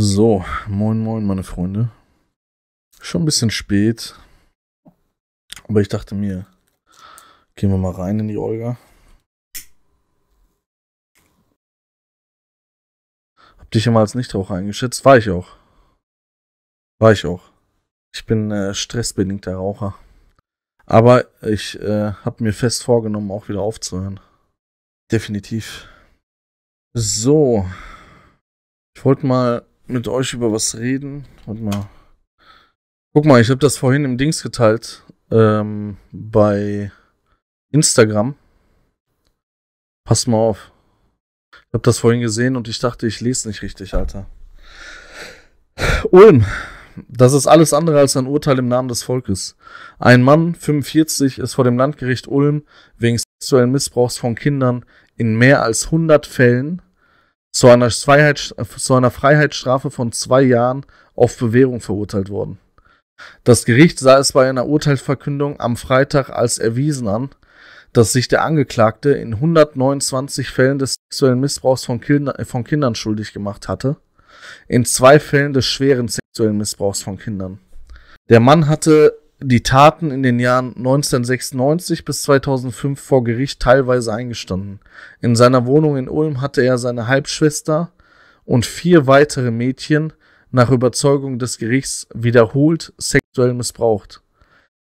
So, moin moin meine Freunde. Schon ein bisschen spät, aber ich dachte mir, gehen wir mal rein in die Olga. Hab dich immer als Nichtraucher eingeschätzt, war ich auch. War ich auch. Ich bin äh, stressbedingter Raucher. Aber ich äh, habe mir fest vorgenommen, auch wieder aufzuhören. Definitiv. So. Ich wollte mal mit euch über was reden. Warte mal. Guck mal, ich habe das vorhin im Dings geteilt. Ähm, bei Instagram. Pass mal auf. Ich habe das vorhin gesehen und ich dachte, ich lese nicht richtig, Alter. Ulm. Das ist alles andere als ein Urteil im Namen des Volkes. Ein Mann, 45, ist vor dem Landgericht Ulm wegen sexuellen Missbrauchs von Kindern in mehr als 100 Fällen zu einer, Freiheit, zu einer Freiheitsstrafe von zwei Jahren auf Bewährung verurteilt worden. Das Gericht sah es bei einer Urteilsverkündung am Freitag als erwiesen an, dass sich der Angeklagte in 129 Fällen des sexuellen Missbrauchs von, Kinder, von Kindern schuldig gemacht hatte, in zwei Fällen des schweren sexuellen Missbrauchs von Kindern. Der Mann hatte die Taten in den Jahren 1996 bis 2005 vor Gericht teilweise eingestanden. In seiner Wohnung in Ulm hatte er seine Halbschwester und vier weitere Mädchen nach Überzeugung des Gerichts wiederholt sexuell missbraucht.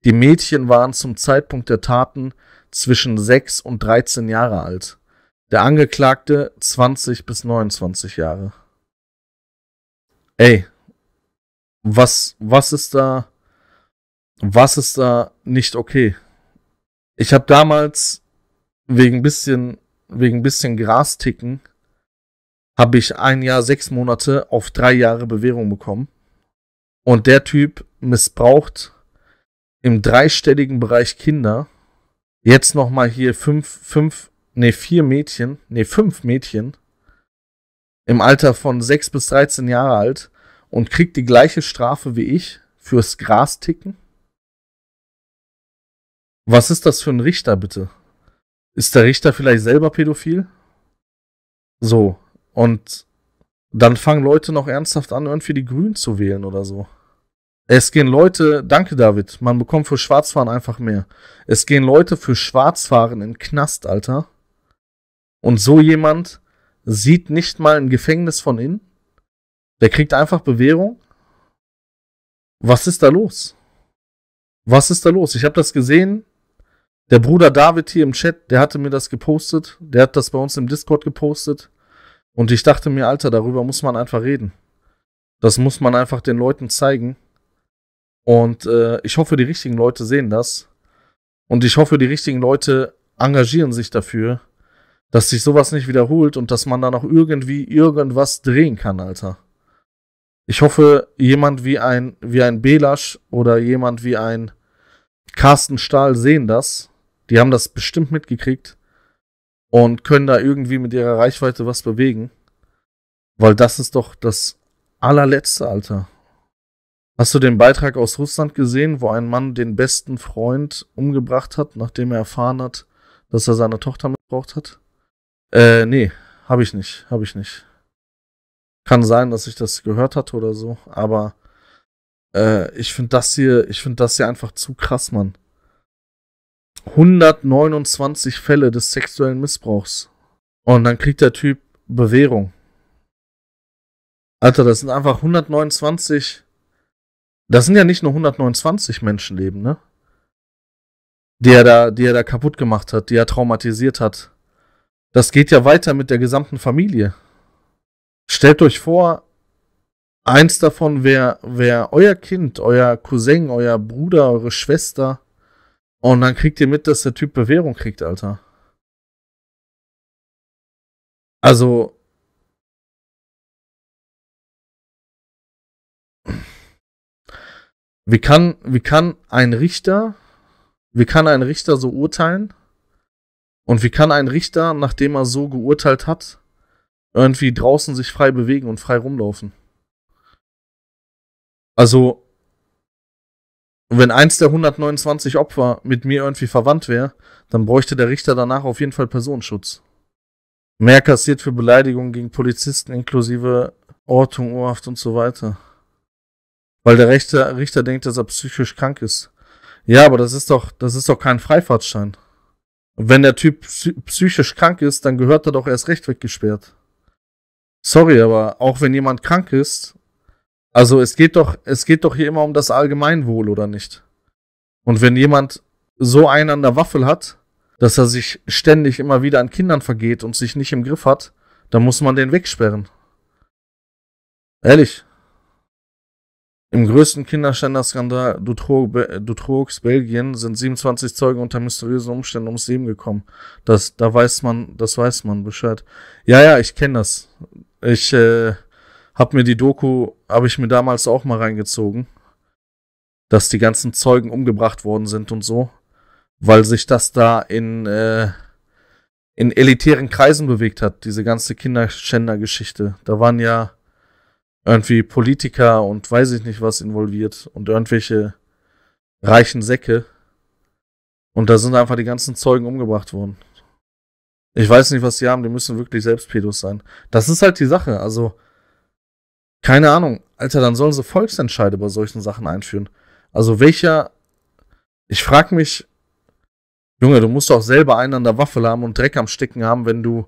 Die Mädchen waren zum Zeitpunkt der Taten zwischen 6 und 13 Jahre alt. Der Angeklagte 20 bis 29 Jahre. Ey, was, was ist da? was ist da nicht okay? Ich habe damals wegen bisschen, wegen bisschen Grasticken habe ich ein Jahr, sechs Monate auf drei Jahre Bewährung bekommen. Und der Typ missbraucht im dreistelligen Bereich Kinder. Jetzt nochmal hier fünf, fünf, nee, vier Mädchen, nee, fünf Mädchen im Alter von sechs bis 13 Jahre alt und kriegt die gleiche Strafe wie ich fürs Grasticken. Was ist das für ein Richter, bitte? Ist der Richter vielleicht selber pädophil? So, und dann fangen Leute noch ernsthaft an, irgendwie die Grünen zu wählen oder so. Es gehen Leute, danke David, man bekommt für Schwarzfahren einfach mehr. Es gehen Leute für Schwarzfahren in Knast, Alter. Und so jemand sieht nicht mal ein Gefängnis von innen. Der kriegt einfach Bewährung. Was ist da los? Was ist da los? Ich habe das gesehen der Bruder David hier im Chat, der hatte mir das gepostet. Der hat das bei uns im Discord gepostet. Und ich dachte mir, Alter, darüber muss man einfach reden. Das muss man einfach den Leuten zeigen. Und äh, ich hoffe, die richtigen Leute sehen das. Und ich hoffe, die richtigen Leute engagieren sich dafür, dass sich sowas nicht wiederholt und dass man da noch irgendwie irgendwas drehen kann, Alter. Ich hoffe, jemand wie ein, wie ein Belasch oder jemand wie ein Carsten Stahl sehen das die haben das bestimmt mitgekriegt und können da irgendwie mit ihrer Reichweite was bewegen. Weil das ist doch das allerletzte, Alter. Hast du den Beitrag aus Russland gesehen, wo ein Mann den besten Freund umgebracht hat, nachdem er erfahren hat, dass er seine Tochter missbraucht hat? Äh, nee, hab ich nicht, hab ich nicht. Kann sein, dass ich das gehört hatte oder so, aber äh, ich finde das hier, ich finde das hier einfach zu krass, Mann. 129 Fälle des sexuellen Missbrauchs. Und dann kriegt der Typ Bewährung. Alter, das sind einfach 129. Das sind ja nicht nur 129 Menschenleben, ne? Die er da, die er da kaputt gemacht hat, die er traumatisiert hat. Das geht ja weiter mit der gesamten Familie. Stellt euch vor, eins davon wäre wär euer Kind, euer Cousin, euer Bruder, eure Schwester und dann kriegt ihr mit, dass der Typ Bewährung kriegt, Alter. Also. Wie kann, wie kann ein Richter, wie kann ein Richter so urteilen? Und wie kann ein Richter, nachdem er so geurteilt hat, irgendwie draußen sich frei bewegen und frei rumlaufen? Also, und wenn eins der 129 Opfer mit mir irgendwie verwandt wäre, dann bräuchte der Richter danach auf jeden Fall Personenschutz. Mehr kassiert für Beleidigungen gegen Polizisten inklusive Ortung, Ohrhaft und so weiter. Weil der Richter, Richter denkt, dass er psychisch krank ist. Ja, aber das ist doch, das ist doch kein Freifahrtschein. Wenn der Typ psychisch krank ist, dann gehört er doch erst recht weggesperrt. Sorry, aber auch wenn jemand krank ist also es geht doch, es geht doch hier immer um das Allgemeinwohl, oder nicht? Und wenn jemand so einen an der Waffel hat, dass er sich ständig immer wieder an Kindern vergeht und sich nicht im Griff hat, dann muss man den wegsperren. Ehrlich. Im größten Kinderschänderskandal Dutroux, Belgien sind 27 Zeugen unter mysteriösen Umständen ums Leben gekommen. Das, da weiß man, das weiß man Bescheid. Ja, ja, ich kenne das. Ich, äh, hab mir die Doku, habe ich mir damals auch mal reingezogen, dass die ganzen Zeugen umgebracht worden sind und so, weil sich das da in, äh, in elitären Kreisen bewegt hat, diese ganze Kinderschänder-Geschichte. Da waren ja irgendwie Politiker und weiß ich nicht was involviert und irgendwelche reichen Säcke. Und da sind einfach die ganzen Zeugen umgebracht worden. Ich weiß nicht, was die haben, die müssen wirklich selbst Selbstpedos sein. Das ist halt die Sache. Also, keine Ahnung. Alter, dann sollen sie Volksentscheide bei solchen Sachen einführen. Also welcher. Ich frag mich, Junge, du musst doch selber einen an der Waffel haben und Dreck am Stecken haben, wenn du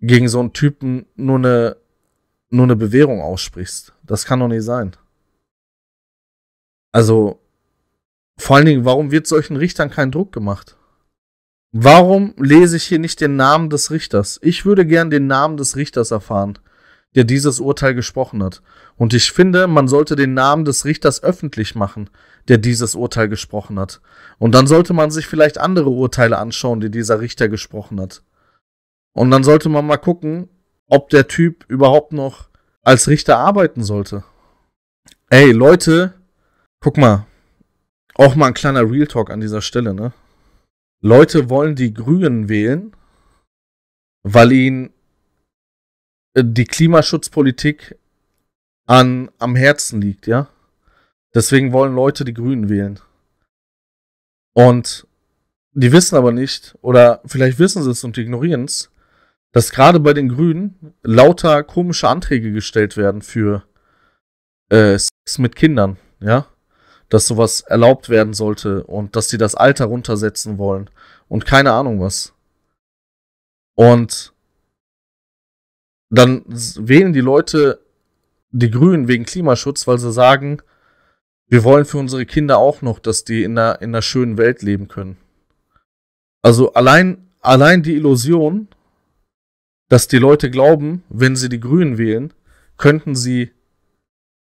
gegen so einen Typen nur eine, nur eine Bewährung aussprichst. Das kann doch nicht sein. Also, vor allen Dingen, warum wird solchen Richtern kein Druck gemacht? Warum lese ich hier nicht den Namen des Richters? Ich würde gern den Namen des Richters erfahren der dieses Urteil gesprochen hat. Und ich finde, man sollte den Namen des Richters öffentlich machen, der dieses Urteil gesprochen hat. Und dann sollte man sich vielleicht andere Urteile anschauen, die dieser Richter gesprochen hat. Und dann sollte man mal gucken, ob der Typ überhaupt noch als Richter arbeiten sollte. Ey, Leute, guck mal. Auch mal ein kleiner Real Talk an dieser Stelle, ne? Leute wollen die Grünen wählen, weil ihnen äh, die Klimaschutzpolitik an, am Herzen liegt, ja. Deswegen wollen Leute die Grünen wählen. Und die wissen aber nicht, oder vielleicht wissen sie es und ignorieren es, dass gerade bei den Grünen lauter komische Anträge gestellt werden für äh, Sex mit Kindern, ja. Dass sowas erlaubt werden sollte und dass sie das Alter runtersetzen wollen und keine Ahnung was. Und dann wählen die Leute die Grünen wegen Klimaschutz, weil sie sagen, wir wollen für unsere Kinder auch noch, dass die in einer, in einer schönen Welt leben können. Also allein, allein die Illusion, dass die Leute glauben, wenn sie die Grünen wählen, könnten sie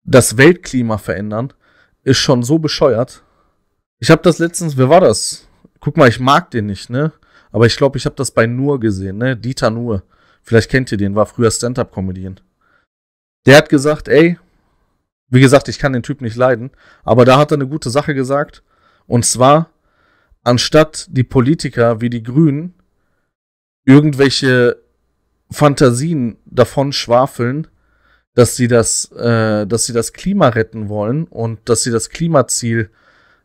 das Weltklima verändern, ist schon so bescheuert. Ich habe das letztens, wer war das? Guck mal, ich mag den nicht, ne? Aber ich glaube, ich habe das bei Nur gesehen, ne? Dieter Nur. Vielleicht kennt ihr den, war früher Stand-Up-Comedian. Der hat gesagt, ey, wie gesagt, ich kann den Typ nicht leiden, aber da hat er eine gute Sache gesagt. Und zwar, anstatt die Politiker wie die Grünen irgendwelche Fantasien davon schwafeln, dass sie das, äh, dass sie das Klima retten wollen und dass sie das Klimaziel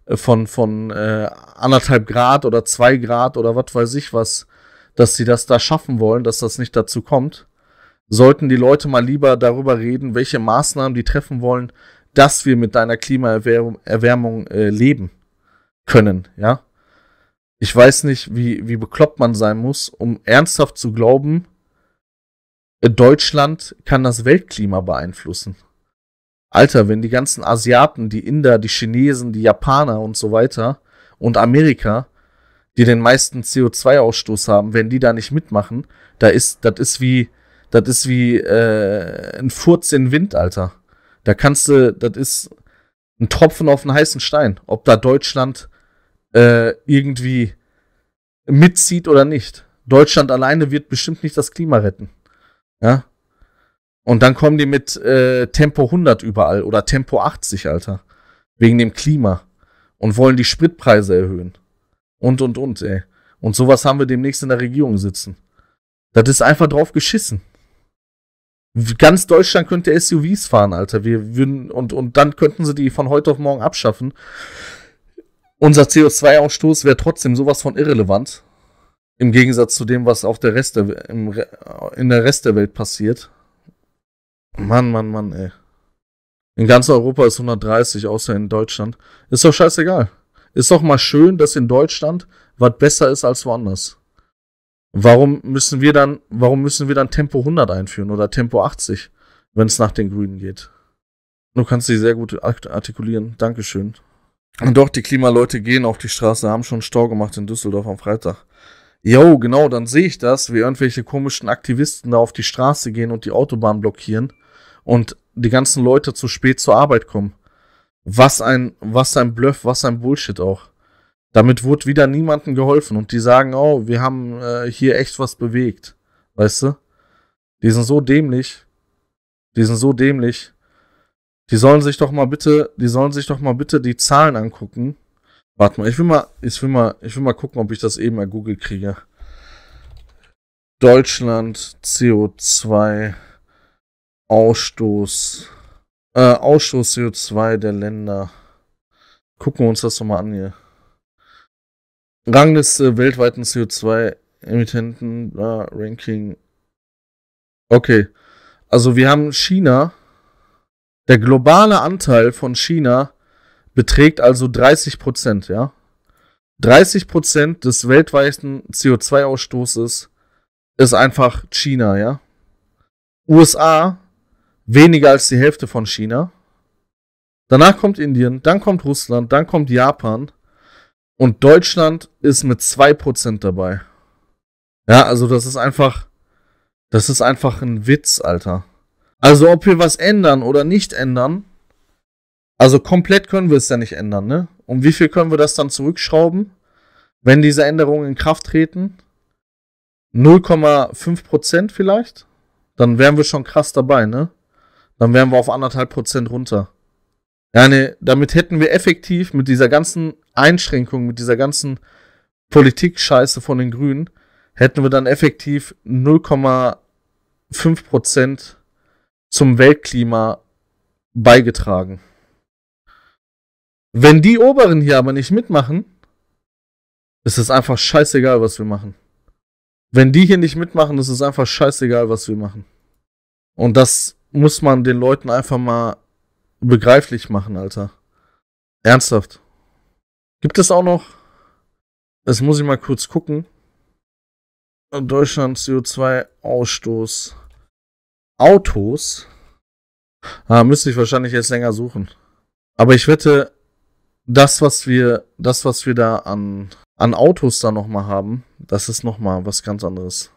äh, von, von äh, anderthalb Grad oder zwei Grad oder was weiß ich was dass sie das da schaffen wollen, dass das nicht dazu kommt, sollten die Leute mal lieber darüber reden, welche Maßnahmen die treffen wollen, dass wir mit einer Klimaerwärmung Erwärmung, äh, leben können, ja. Ich weiß nicht, wie, wie bekloppt man sein muss, um ernsthaft zu glauben, äh, Deutschland kann das Weltklima beeinflussen. Alter, wenn die ganzen Asiaten, die Inder, die Chinesen, die Japaner und so weiter und Amerika die den meisten CO2-Ausstoß haben, wenn die da nicht mitmachen, da ist, das ist wie, das ist wie äh, ein Furz in Wind, Alter. Da kannst du, das ist ein Tropfen auf einen heißen Stein, ob da Deutschland äh, irgendwie mitzieht oder nicht. Deutschland alleine wird bestimmt nicht das Klima retten. Ja. Und dann kommen die mit äh, Tempo 100 überall oder Tempo 80, Alter. Wegen dem Klima. Und wollen die Spritpreise erhöhen. Und, und, und, ey. Und sowas haben wir demnächst in der Regierung sitzen. Das ist einfach drauf geschissen. Ganz Deutschland könnte SUVs fahren, Alter. Wir würden, und, und dann könnten sie die von heute auf morgen abschaffen. Unser CO2-Ausstoß wäre trotzdem sowas von irrelevant. Im Gegensatz zu dem, was auf der Rest der, im, in der Rest der Welt passiert. Mann, Mann, Mann, ey. In ganz Europa ist 130, außer in Deutschland. Ist doch scheißegal. Ist doch mal schön, dass in Deutschland was besser ist als woanders. Warum müssen wir dann, warum müssen wir dann Tempo 100 einführen oder Tempo 80, wenn es nach den Grünen geht? Du kannst dich sehr gut artikulieren. Dankeschön. Und doch, die Klimaleute gehen auf die Straße, haben schon Stau gemacht in Düsseldorf am Freitag. Jo, genau, dann sehe ich das, wie irgendwelche komischen Aktivisten da auf die Straße gehen und die Autobahn blockieren und die ganzen Leute zu spät zur Arbeit kommen. Was ein, was ein Bluff, was ein Bullshit auch. Damit wurde wieder niemandem geholfen und die sagen, oh, wir haben äh, hier echt was bewegt. Weißt du? Die sind so dämlich. Die sind so dämlich. Die sollen sich doch mal bitte, die sollen sich doch mal bitte die Zahlen angucken. Warte mal, ich will mal, ich will mal, ich will mal gucken, ob ich das eben bei Google kriege. Deutschland CO2 Ausstoß äh, Ausstoß CO2 der Länder. Gucken wir uns das nochmal an hier. Rang Rangliste weltweiten CO2-Emittenten, äh, Ranking. Okay. Also wir haben China. Der globale Anteil von China beträgt also 30 ja? 30 des weltweiten CO2-Ausstoßes ist einfach China, ja? USA weniger als die Hälfte von China. Danach kommt Indien, dann kommt Russland, dann kommt Japan und Deutschland ist mit 2% dabei. Ja, also das ist einfach, das ist einfach ein Witz, Alter. Also ob wir was ändern oder nicht ändern, also komplett können wir es ja nicht ändern, ne? Um wie viel können wir das dann zurückschrauben, wenn diese Änderungen in Kraft treten? 0,5% vielleicht? Dann wären wir schon krass dabei, ne? dann wären wir auf anderthalb Prozent runter. Ja, nee, damit hätten wir effektiv mit dieser ganzen Einschränkung, mit dieser ganzen Politik-Scheiße von den Grünen, hätten wir dann effektiv 0,5 Prozent zum Weltklima beigetragen. Wenn die Oberen hier aber nicht mitmachen, ist es einfach scheißegal, was wir machen. Wenn die hier nicht mitmachen, ist es einfach scheißegal, was wir machen. Und das muss man den Leuten einfach mal begreiflich machen, Alter. Ernsthaft. Gibt es auch noch? Das muss ich mal kurz gucken. Deutschland CO2-Ausstoß. Autos. Ah, müsste ich wahrscheinlich jetzt länger suchen. Aber ich wette, das, was wir, das, was wir da an, an Autos da nochmal haben, das ist nochmal was ganz anderes.